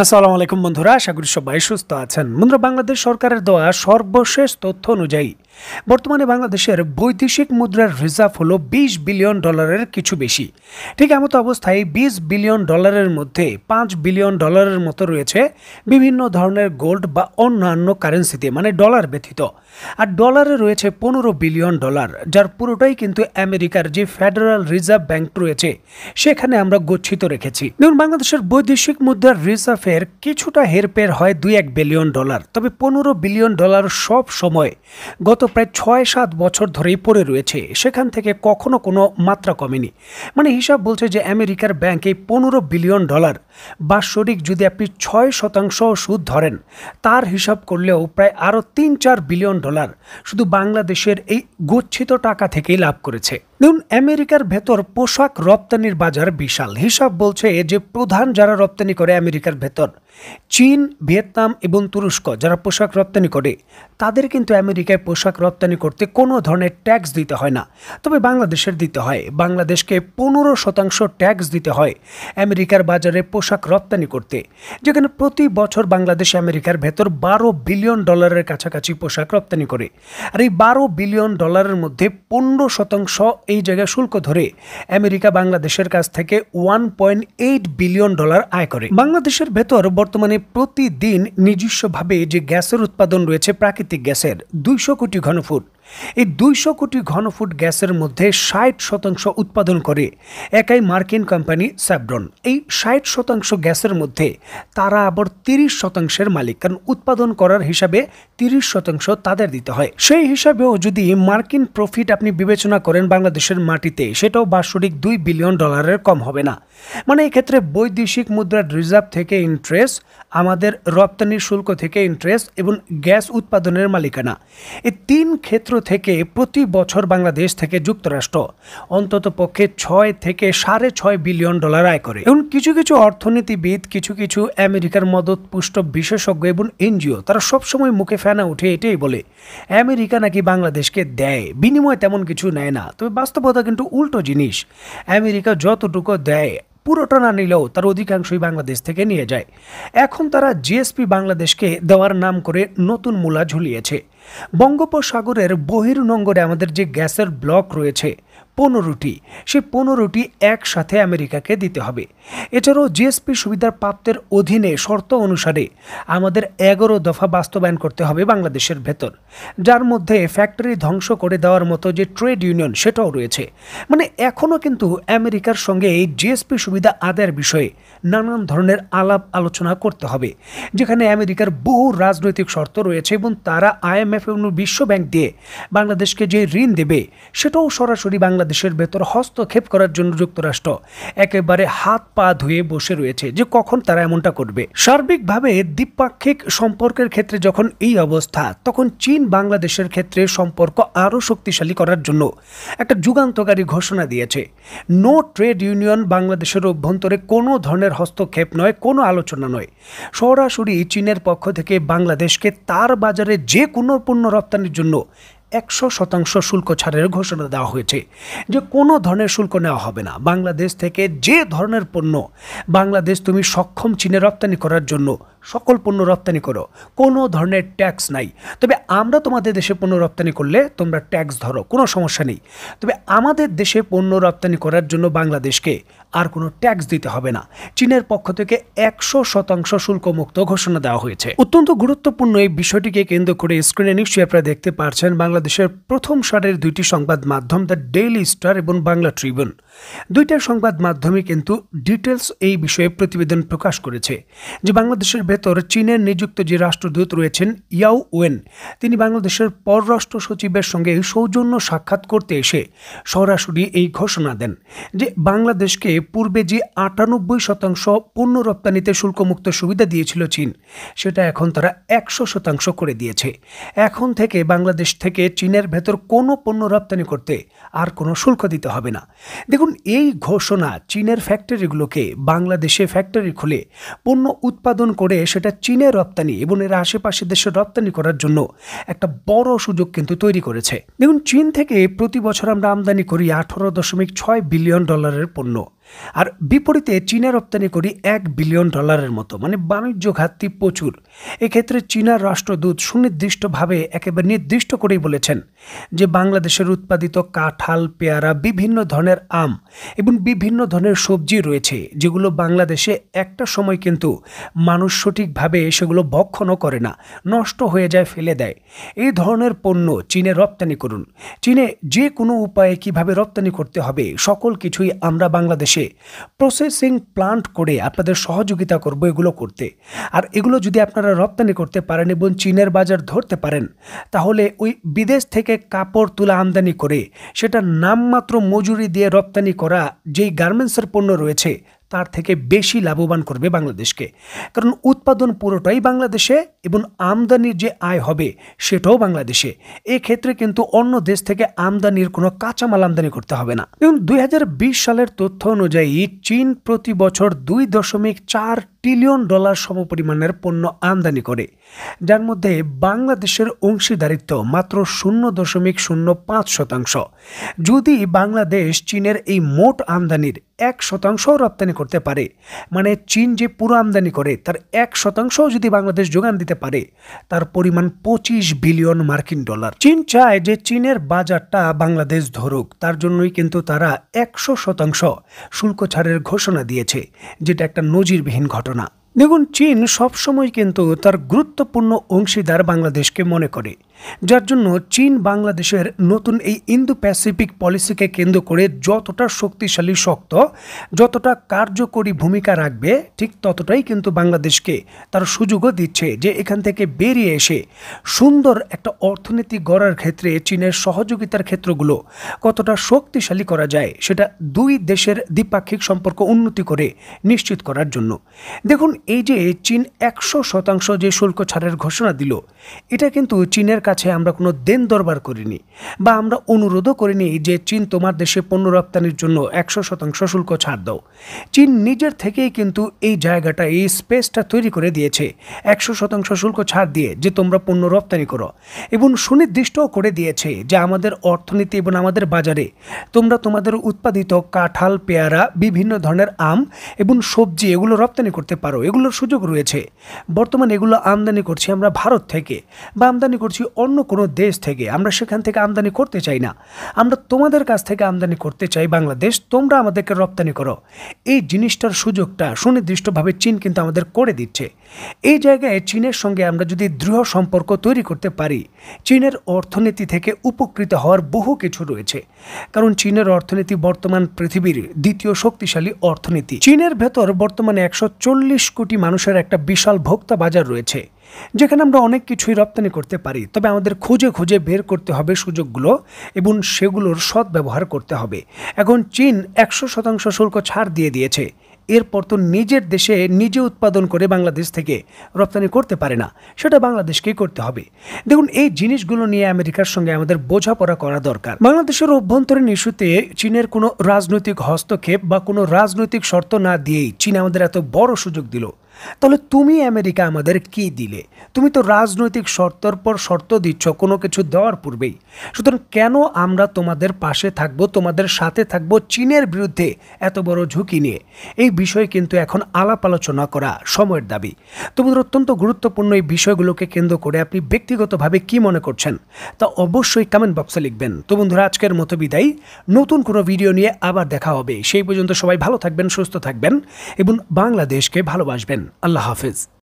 আসসালামু আলাইকুম বন্ধুরা আশা করি সবাই সুস্থ আছেন বন্ধুরা বাংলাদেশ সরকারের দেওয়া সর্বশেষ তথ্য অনুযায়ী বর্তমানে বাংলাদেশের বৈদেশিক মুদ্রার রিজার্ভ হলো বিশ বিলিয়ন ডলারের কিছু বেশি ঠিক এমতো অবস্থায় বিশ বিলিয়ন ডলারের মধ্যে পাঁচ বিলিয়ন ডলারের মতো রয়েছে বিভিন্ন ধরনের গোল্ড বা অন্যান্য কারেন্সিতে মানে ডলার ব্যথিত আর ডলারে রয়েছে পনেরো বিলিয়ন ডলার যার পুরোটাই কিন্তু আমেরিকার যে ফেডারেল রিজার্ভ ব্যাংক রয়েছে সেখানে আমরা গচ্ছিত রেখেছি ধরুন বাংলাদেশের বৈদেশিক মুদ্রার রিজার্ভের কিছুটা হেরপের হয় দুই এক বিলিয়ন ডলার তবে পনেরো বিলিয়ন ডলার সব সময় গত বিগত প্রায় ছয় সাত বছর ধরেই পড়ে রয়েছে সেখান থেকে কখনো কোনো মাত্রা কমেনি মানে হিসাব বলছে যে আমেরিকার ব্যাংকে পনেরো বিলিয়ন ডলার বাৎসরিক যদি আপনি ছয় শতাংশ সুদ ধরেন তার হিসাব করলেও প্রায় আরও তিন চার বিলিয়ন ডলার শুধু বাংলাদেশের এই গচ্ছিত টাকা থেকেই লাভ করেছে দেখুন আমেরিকার ভেতর পোশাক রপ্তানির বাজার বিশাল হিসাব বলছে যে প্রধান যারা রপ্তানি করে আমেরিকার ভেতর চীন ভিয়েতনাম এবং তুরস্ক যারা পোশাক রপ্তানি করে তাদের কিন্তু আমেরিকায় পোশাক রপ্তানি করতে কোনো ধরনের ট্যাক্স দিতে হয় না তবে বাংলাদেশের দিতে হয় বাংলাদেশকে পনেরো শতাংশ ট্যাক্স দিতে হয় আমেরিকার বাজারে পোশাক রপ্তানি করতে যেখানে প্রতি বছর বাংলাদেশ আমেরিকার ভেতর বারো বিলিয়ন ডলারের কাছাকাছি পোশাক রপ্তানি করে আর এই বারো বিলিয়ন ডলারের মধ্যে পনেরো শতাংশ এই জায়গায় শুল্ক ধরে আমেরিকা বাংলাদেশের কাছ থেকে one point eight billion dollar আয় করে বাংলাদেশের ভেতর বর্তমানে প্রতিদিন নিজস্বভাবে যে গ্যাসের উৎপাদন রয়েছে প্রাকৃতিক গ্যাসের দুইশো কোটি ঘনফুট এই দুইশো কোটি ঘনফুট গ্যাসের মধ্যে ষাট শতাংশ উৎপাদন করে একাই মার্কিন কোম্পানি স্যাবডন এই ষাট শতাংশ গ্যাসের মধ্যে তারা আবার তিরিশ শতাংশের মালিক কারণ উৎপাদন করার হিসাবে তিরিশ শতাংশ তাদের দিতে হয় সেই হিসাবেও যদি মার্কিন প্রফিট আপনি বিবেচনা করেন বাংলাদেশের মাটিতে সেটাও বাৎসরিক দুই বিলিয়ন ডলারের কম হবে না মানে এক্ষেত্রে বৈদেশিক মুদ্রার রিজার্ভ থেকে ইন্টারেস্ট আমাদের রপ্তানি শুল্ক থেকে ইন্টারেস্ট এবং গ্যাস উৎপাদনের মালিকানা এই তিন ক্ষেত্র থেকে প্রতি বছর বাংলাদেশ থেকে যুক্তরাষ্ট্র অন্তত পক্ষে ছয় থেকে সাড়ে ছয় বিলিয়ন ডলার আয় করে এবং কিছু কিছু অর্থনীতিবিদ কিছু কিছু আমেরিকার মদতপুষ্ট বিশেষজ্ঞ এবং এনজিও তারা সবসময় মুখে ফেনা উঠে এটাই বলে আমেরিকা নাকি বাংলাদেশকে দেয় বিনিময় তেমন কিছু নেয় না তবে বাস্তবতা কিন্তু উল্টো জিনিস আমেরিকা যতটুকু দেয় পুরোটা না নিলেও তার অধিকাংশই বাংলাদেশ থেকে নিয়ে যায় এখন তারা জিএসপি বাংলাদেশকে দেওয়ার নাম করে নতুন মূলা ঝুলিয়েছে বঙ্গোপসাগরের বহির্নঙ্গরে আমাদের যে গ্যাসের ব্লক রয়েছে পনেরোটি সে পনেরোটি একসাথে আমেরিকাকে দিতে হবে এছাড়াও জিএসপি সুবিধার প্রাপ্তের অধীনে শর্ত অনুসারে আমাদের এগারো দফা বাস্তবায়ন করতে হবে বাংলাদেশের ভেতর যার মধ্যে ফ্যাক্টরি ধ্বংস করে দেওয়ার মতো যে ট্রেড ইউনিয়ন সেটাও রয়েছে মানে এখনও কিন্তু আমেরিকার সঙ্গে এই জিএসপি সুবিধা আদায়ের বিষয়ে নানান ধরনের আলাপ আলোচনা করতে হবে যেখানে আমেরিকার বহু রাজনৈতিক শর্ত রয়েছে এবং তারা আইএমএফ এবং বিশ্বব্যাংক দিয়ে বাংলাদেশকে যে ঋণ দেবে সেটাও সরাসরি বাংলা বাংলাদেশের ভেতর হস্তক্ষেপ করার জন্য যুক্তরাষ্ট্র একেবারে হাত পা ধুয়ে বসে রয়েছে যে কখন তারা এমনটা করবে সার্বিকভাবে দ্বিপাক্ষিক সম্পর্কের ক্ষেত্রে যখন এই অবস্থা তখন চীন বাংলাদেশের ক্ষেত্রে সম্পর্ক আরও শক্তিশালী করার জন্য একটা যুগান্তকারী ঘোষণা দিয়েছে নো ট্রেড ইউনিয়ন বাংলাদেশের অভ্যন্তরে কোনো ধরনের হস্তক্ষেপ নয় কোনো আলোচনা নয় সরাসরি চীনের পক্ষ থেকে বাংলাদেশকে তার বাজারে যে কোনো পণ্য রপ্তানির জন্য একশো শতাংশ শুল্ক ছাড়ের ঘোষণা দেওয়া হয়েছে যে কোনো ধরনের শুল্ক নেওয়া হবে না বাংলাদেশ থেকে যে ধরনের পণ্য বাংলাদেশ তুমি সক্ষম চীনে রপ্তানি করার জন্য সকল পণ্য রপ্তানি করো কোনো ধরনের ট্যাক্স নাই তবে আমরা তোমাদের দেশে পণ্য রপ্তানি করলে তোমরা ট্যাক্স ধরো কোনো সমস্যা নেই তবে আমাদের দেশে পণ্য রপ্তানি করার জন্য বাংলাদেশকে আর কোনো ট্যাক্স দিতে হবে না চীনের পক্ষ থেকে একশো শতাংশ শুল্কমুক্ত ঘোষণা দেওয়া হয়েছে অত্যন্ত গুরুত্বপূর্ণ এই বিষয়টিকে কেন্দ্র করে স্ক্রিনে নিশ্চয়ই আপনারা দেখতে পারছেন বাংলাদেশ বাংলাদেশের প্রথম সারের দুইটি সংবাদ মাধ্যম দ্য ডেইলি স্টার এবং বাংলা ট্রিবিউন দুইটা সংবাদ মাধ্যমে কিন্তু ডিটেলস এই বিষয়ে প্রতিবেদন প্রকাশ করেছে যে বাংলাদেশের ভেতর চীনের নিযুক্ত যে রাষ্ট্রদূত রয়েছেন ইয়াও ওয়েন তিনি বাংলাদেশের পররাষ্ট্র সচিবের সঙ্গে সৌজন্য সাক্ষাৎ করতে এসে সরাসরি এই ঘোষণা দেন যে বাংলাদেশকে পূর্বে যে আটানব্বই শতাংশ পণ্য রপ্তানিতে শুল্কমুক্ত সুবিধা দিয়েছিল চীন সেটা এখন তারা একশো শতাংশ করে দিয়েছে এখন থেকে বাংলাদেশ থেকে চীনের ভেতর কোনো পণ্য রপ্তানি করতে আর কোনো শুল্ক দিতে হবে না দেখুন এই ঘোষণা চীনের ফ্যাক্টরিগুলোকে বাংলাদেশে ফ্যাক্টরি খুলে পণ্য উৎপাদন করে সেটা চীনে রপ্তানি এবং এর আশেপাশে দেশে রপ্তানি করার জন্য একটা বড় সুযোগ কিন্তু তৈরি করেছে দেখুন চীন থেকে প্রতি বছর আমরা আমদানি করি আঠারো দশমিক ছয় বিলিয়ন ডলারের পণ্য আর বিপরীতে চীনা রপ্তানি করি এক বিলিয়ন ডলারের মতো মানে বাণিজ্য ঘাটতি প্রচুর এক্ষেত্রে চীনার রাষ্ট্রদূত সুনির্দিষ্টভাবে একেবারে নির্দিষ্ট করেই বলেছেন যে বাংলাদেশের উৎপাদিত কাঁঠাল পেয়ারা বিভিন্ন ধরনের আম এবং বিভিন্ন ধরনের সবজি রয়েছে যেগুলো বাংলাদেশে একটা সময় কিন্তু মানুষ সঠিকভাবে সেগুলো ভক্ষণও করে না নষ্ট হয়ে যায় ফেলে দেয় এই ধরনের পণ্য চীনে রপ্তানি করুন চীনে যে কোনো উপায়ে কিভাবে রপ্তানি করতে হবে সকল কিছুই আমরা বাংলাদেশে হচ্ছে প্রসেসিং প্লান্ট করে আপনাদের সহযোগিতা করব এগুলো করতে আর এগুলো যদি আপনারা রপ্তানি করতে পারেন এবং চীনের বাজার ধরতে পারেন তাহলে ওই বিদেশ থেকে কাপড় তুলা আমদানি করে সেটা নামমাত্র মজুরি দিয়ে রপ্তানি করা যেই গার্মেন্টসের পণ্য রয়েছে তার থেকে বেশি লাভবান করবে বাংলাদেশকে কারণ উৎপাদন পুরোটাই বাংলাদেশে এবং আমদানির যে আয় হবে সেটাও বাংলাদেশে ক্ষেত্রে কিন্তু অন্য দেশ থেকে আমদানির কোনো কাঁচামাল আমদানি করতে হবে না এবং দুই সালের তথ্য অনুযায়ী চীন প্রতি বছর দুই দশমিক চার ট্রিলিয়ন ডলার সমপরিমাণের পণ্য আমদানি করে যার মধ্যে বাংলাদেশের অংশীদারিত্ব মাত্র শূন্য দশমিক শূন্য পাঁচ শতাংশ যদি বাংলাদেশ চীনের এই মোট আমদানির এক শতাংশ রপ্তানি করতে পারে মানে চীন যে পুরো আমদানি করে তার এক শতাংশ যদি বাংলাদেশ যোগান দিতে পারে তার পরিমাণ পঁচিশ বিলিয়ন মার্কিন ডলার চীন চায় যে চীনের বাজারটা বাংলাদেশ ধরুক তার জন্যই কিন্তু তারা একশো শতাংশ শুল্ক ছাড়ের ঘোষণা দিয়েছে যেটা একটা নজিরবিহীন ঘটনা ঘটনা দেখুন চীন সবসময় কিন্তু তার গুরুত্বপূর্ণ অংশীদার বাংলাদেশকে মনে করে যার জন্য চীন বাংলাদেশের নতুন এই ইন্দো প্যাসিফিক পলিসিকে কেন্দ্র করে যতটা শক্তিশালী শক্ত যতটা কার্যকরী ভূমিকা রাখবে ঠিক ততটাই কিন্তু বাংলাদেশকে তার সুযোগও দিচ্ছে যে এখান থেকে বেরিয়ে এসে সুন্দর একটা অর্থনীতি গড়ার ক্ষেত্রে চীনের সহযোগিতার ক্ষেত্রগুলো কতটা শক্তিশালী করা যায় সেটা দুই দেশের দ্বিপাক্ষিক সম্পর্ক উন্নতি করে নিশ্চিত করার জন্য দেখুন এই যে চীন একশো শতাংশ যে শুল্ক ছাড়ের ঘোষণা দিল এটা কিন্তু চীনের কাছে আমরা কোনো দেন দরবার করিনি বা আমরা অনুরোধও করিনি যে চীন তোমার দেশে পণ্য রপ্তানির জন্য একশো শতাংশ শুল্ক ছাড় দাও চীন নিজের থেকেই কিন্তু এই জায়গাটা এই স্পেসটা তৈরি করে দিয়েছে একশো শতাংশ শুল্ক ছাড় দিয়ে যে তোমরা পণ্য রপ্তানি করো এবং সুনির্দিষ্টও করে দিয়েছে যে আমাদের অর্থনীতি এবং আমাদের বাজারে তোমরা তোমাদের উৎপাদিত কাঁঠাল পেয়ারা বিভিন্ন ধরনের আম এবং সবজি এগুলো রপ্তানি করতে পারো এগুলোর সুযোগ রয়েছে বর্তমানে এগুলো আমদানি করছি আমরা ভারত থেকে বা আমদানি করছি অন্য কোনো দেশ থেকে আমরা সেখান থেকে আমদানি করতে চাই না আমরা তোমাদের কাছ থেকে আমদানি করতে চাই বাংলাদেশ তোমরা আমাদেরকে রপ্তানি করো এই জিনিসটার সুযোগটা সুনির্দিষ্টভাবে চীন কিন্তু আমাদের করে দিচ্ছে এই জায়গায় চীনের সঙ্গে আমরা যদি দৃঢ় সম্পর্ক তৈরি করতে পারি চীনের অর্থনীতি থেকে উপকৃত হওয়ার বহু কিছু রয়েছে কারণ চীনের অর্থনীতি বর্তমান পৃথিবীর দ্বিতীয় শক্তিশালী অর্থনীতি চীনের ভেতর বর্তমানে একশো চল্লিশ কোটি মানুষের একটা বিশাল ভোক্তা বাজার রয়েছে যেখানে আমরা অনেক কিছুই রপ্তানি করতে পারি তবে আমাদের খুঁজে খুঁজে বের করতে হবে সুযোগগুলো এবং সেগুলোর সদ্ব্যবহার করতে হবে এখন চীন একশো শতাংশ শুল্ক ছাড় দিয়ে দিয়েছে এরপর তো নিজের দেশে নিজে উৎপাদন করে বাংলাদেশ থেকে রপ্তানি করতে পারে না সেটা বাংলাদেশকেই করতে হবে দেখুন এই জিনিসগুলো নিয়ে আমেরিকার সঙ্গে আমাদের বোঝাপড়া করা দরকার বাংলাদেশের অভ্যন্তরীণ ইস্যুতে চীনের কোনো রাজনৈতিক হস্তক্ষেপ বা কোনো রাজনৈতিক শর্ত না দিয়েই চীন আমাদের এত বড় সুযোগ দিল তাহলে তুমি আমেরিকা আমাদের কি দিলে তুমি তো রাজনৈতিক শর্তর পর শর্ত দিচ্ছ কোনো কিছু দেওয়ার পূর্বেই সুতরাং কেন আমরা তোমাদের পাশে থাকব তোমাদের সাথে থাকব চীনের বিরুদ্ধে এত বড় ঝুঁকি নিয়ে এই বিষয়ে কিন্তু এখন আলাপ আলোচনা করা সময়ের দাবি তোমাদের অত্যন্ত গুরুত্বপূর্ণ এই বিষয়গুলোকে কেন্দ্র করে আপনি ব্যক্তিগতভাবে কি মনে করছেন তা অবশ্যই কমেন্ট বক্সে লিখবেন তো বন্ধুরা আজকের মতো বিদায় নতুন কোনো ভিডিও নিয়ে আবার দেখা হবে সেই পর্যন্ত সবাই ভালো থাকবেন সুস্থ থাকবেন এবং বাংলাদেশকে ভালোবাসবেন الله حافظ